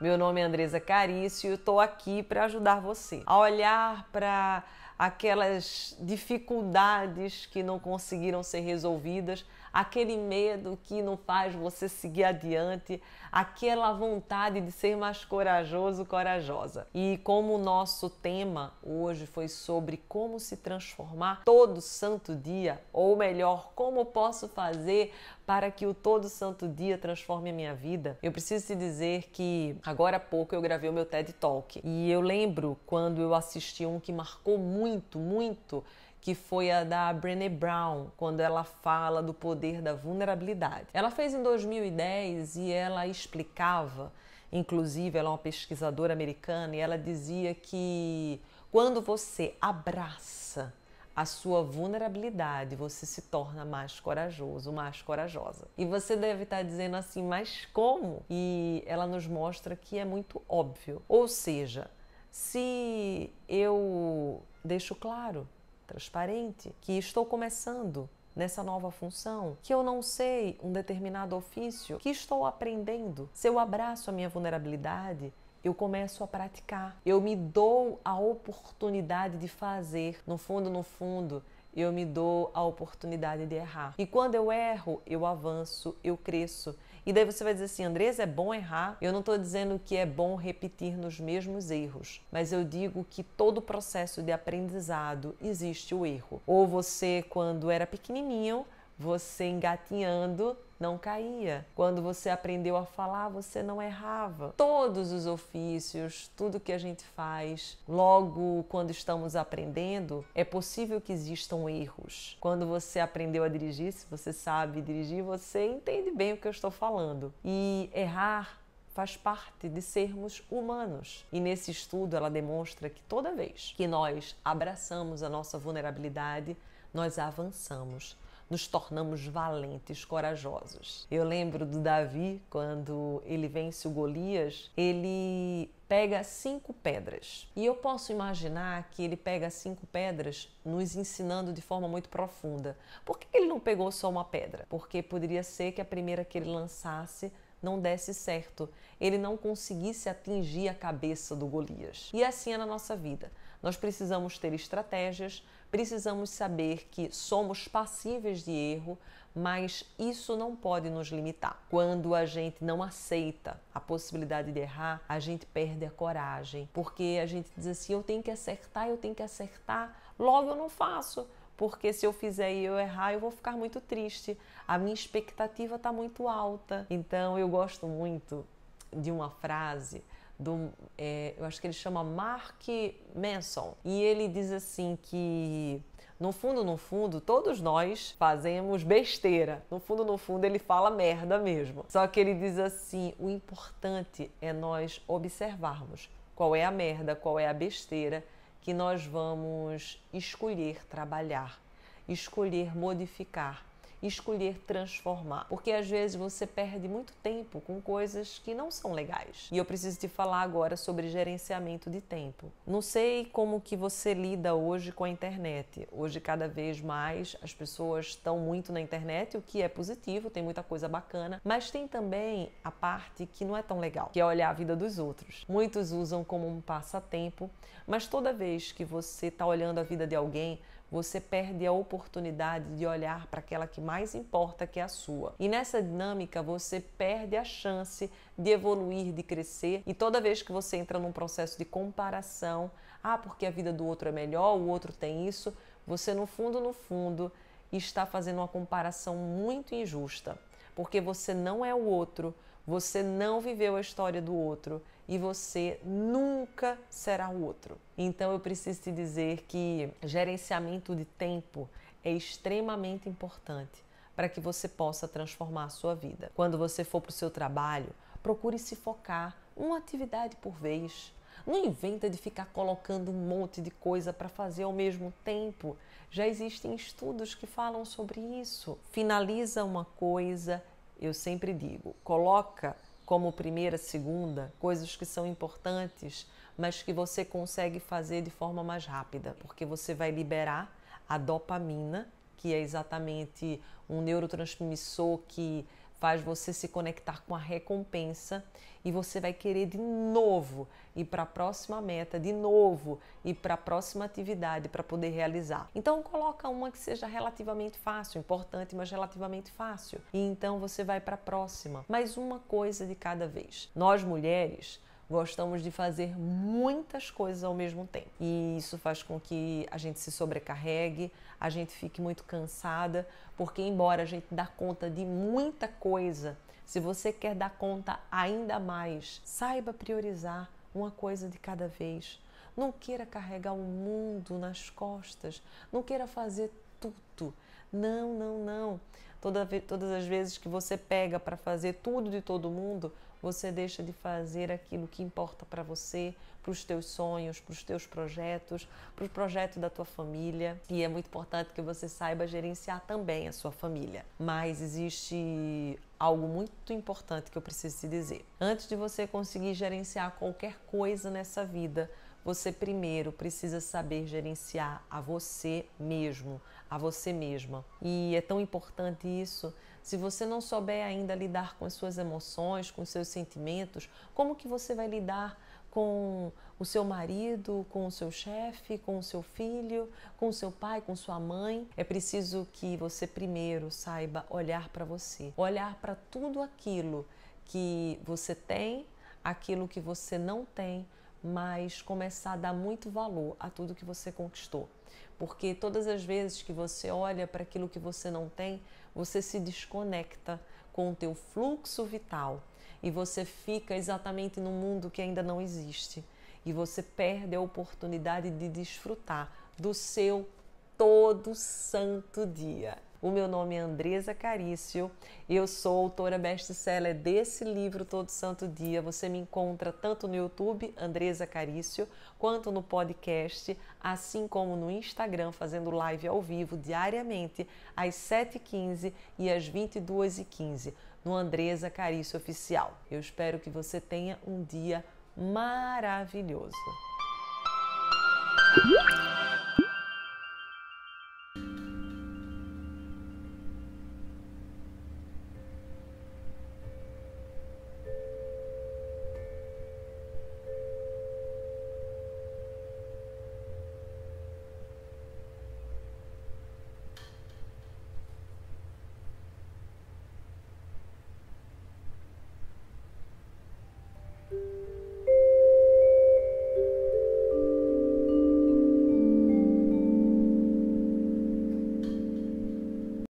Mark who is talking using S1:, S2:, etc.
S1: Meu nome é Andresa Carício e estou aqui para ajudar você a olhar para aquelas dificuldades que não conseguiram ser resolvidas, aquele medo que não faz você seguir adiante, aquela vontade de ser mais corajoso, corajosa. E como o nosso tema hoje foi sobre como se transformar todo santo dia, ou melhor, como posso fazer para que o todo santo dia transforme a minha vida, eu preciso te dizer que agora há pouco eu gravei o meu TED Talk e eu lembro quando eu assisti um que marcou muito muito, muito, que foi a da Brené Brown, quando ela fala do poder da vulnerabilidade. Ela fez em 2010 e ela explicava, inclusive, ela é uma pesquisadora americana e ela dizia que quando você abraça a sua vulnerabilidade, você se torna mais corajoso, mais corajosa. E você deve estar dizendo assim, mas como? E ela nos mostra que é muito óbvio. Ou seja, se eu deixo claro, transparente, que estou começando nessa nova função, que eu não sei um determinado ofício, que estou aprendendo. Se eu abraço a minha vulnerabilidade, eu começo a praticar. Eu me dou a oportunidade de fazer. No fundo, no fundo, eu me dou a oportunidade de errar. E quando eu erro, eu avanço, eu cresço. E daí você vai dizer assim, Andres, é bom errar? Eu não estou dizendo que é bom repetir nos mesmos erros, mas eu digo que todo processo de aprendizado existe o erro. Ou você, quando era pequenininho, você engatinhando não caía. Quando você aprendeu a falar, você não errava. Todos os ofícios, tudo que a gente faz, logo quando estamos aprendendo, é possível que existam erros. Quando você aprendeu a dirigir, se você sabe dirigir, você entende bem o que eu estou falando. E errar faz parte de sermos humanos. E nesse estudo ela demonstra que toda vez que nós abraçamos a nossa vulnerabilidade, nós avançamos nos tornamos valentes, corajosos. Eu lembro do Davi, quando ele vence o Golias, ele pega cinco pedras. E eu posso imaginar que ele pega cinco pedras nos ensinando de forma muito profunda. Por que ele não pegou só uma pedra? Porque poderia ser que a primeira que ele lançasse não desse certo, ele não conseguisse atingir a cabeça do Golias. E assim é na nossa vida. Nós precisamos ter estratégias, precisamos saber que somos passíveis de erro, mas isso não pode nos limitar. Quando a gente não aceita a possibilidade de errar, a gente perde a coragem, porque a gente diz assim: eu tenho que acertar, eu tenho que acertar, logo eu não faço. Porque se eu fizer e eu errar, eu vou ficar muito triste. A minha expectativa está muito alta. Então eu gosto muito de uma frase do, é, eu acho que ele chama Mark Manson, e ele diz assim que no fundo, no fundo, todos nós fazemos besteira. No fundo, no fundo, ele fala merda mesmo. Só que ele diz assim: o importante é nós observarmos qual é a merda, qual é a besteira que nós vamos escolher trabalhar, escolher modificar e escolher transformar. Porque às vezes você perde muito tempo com coisas que não são legais. E eu preciso te falar agora sobre gerenciamento de tempo. Não sei como que você lida hoje com a internet. Hoje cada vez mais as pessoas estão muito na internet, o que é positivo, tem muita coisa bacana, mas tem também a parte que não é tão legal, que é olhar a vida dos outros. Muitos usam como um passatempo, mas toda vez que você está olhando a vida de alguém, você perde a oportunidade de olhar para aquela que mais importa, que é a sua. E nessa dinâmica, você perde a chance de evoluir, de crescer, e toda vez que você entra num processo de comparação, ah, porque a vida do outro é melhor, o outro tem isso, você no fundo, no fundo, está fazendo uma comparação muito injusta, porque você não é o outro, você não viveu a história do outro e você nunca será o outro. Então eu preciso te dizer que gerenciamento de tempo é extremamente importante para que você possa transformar a sua vida. Quando você for para o seu trabalho, procure se focar uma atividade por vez. Não inventa de ficar colocando um monte de coisa para fazer ao mesmo tempo. Já existem estudos que falam sobre isso. Finaliza uma coisa, eu sempre digo, coloca como primeira, segunda, coisas que são importantes, mas que você consegue fazer de forma mais rápida, porque você vai liberar a dopamina, que é exatamente um neurotransmissor que faz você se conectar com a recompensa e você vai querer de novo ir para a próxima meta, de novo ir para a próxima atividade para poder realizar. Então coloca uma que seja relativamente fácil, importante, mas relativamente fácil. E então você vai para a próxima, mais uma coisa de cada vez. Nós mulheres Gostamos de fazer muitas coisas ao mesmo tempo. E isso faz com que a gente se sobrecarregue, a gente fique muito cansada, porque embora a gente dá conta de muita coisa, se você quer dar conta ainda mais, saiba priorizar uma coisa de cada vez. Não queira carregar o mundo nas costas, não queira fazer tudo. Não, não, não. Toda, todas as vezes que você pega para fazer tudo de todo mundo, você deixa de fazer aquilo que importa para você, para os teus sonhos, para os teus projetos, para o projeto da tua família. E é muito importante que você saiba gerenciar também a sua família. Mas existe algo muito importante que eu preciso te dizer. Antes de você conseguir gerenciar qualquer coisa nessa vida, você primeiro precisa saber gerenciar a você mesmo, a você mesma. E é tão importante isso. Se você não souber ainda lidar com as suas emoções, com os seus sentimentos, como que você vai lidar com o seu marido, com o seu chefe, com o seu filho, com o seu pai, com sua mãe. É preciso que você primeiro saiba olhar para você, olhar para tudo aquilo que você tem, aquilo que você não tem, mas começar a dar muito valor a tudo que você conquistou. Porque todas as vezes que você olha para aquilo que você não tem, você se desconecta com o teu fluxo vital e você fica exatamente no mundo que ainda não existe e você perde a oportunidade de desfrutar do seu todo santo dia. O meu nome é Andresa Carício, eu sou autora best-seller desse livro todo santo dia. Você me encontra tanto no YouTube, Andresa Carício, quanto no podcast, assim como no Instagram, fazendo live ao vivo diariamente às 7h15 e às 22h15, no Andresa Carício Oficial. Eu espero que você tenha um dia maravilhoso.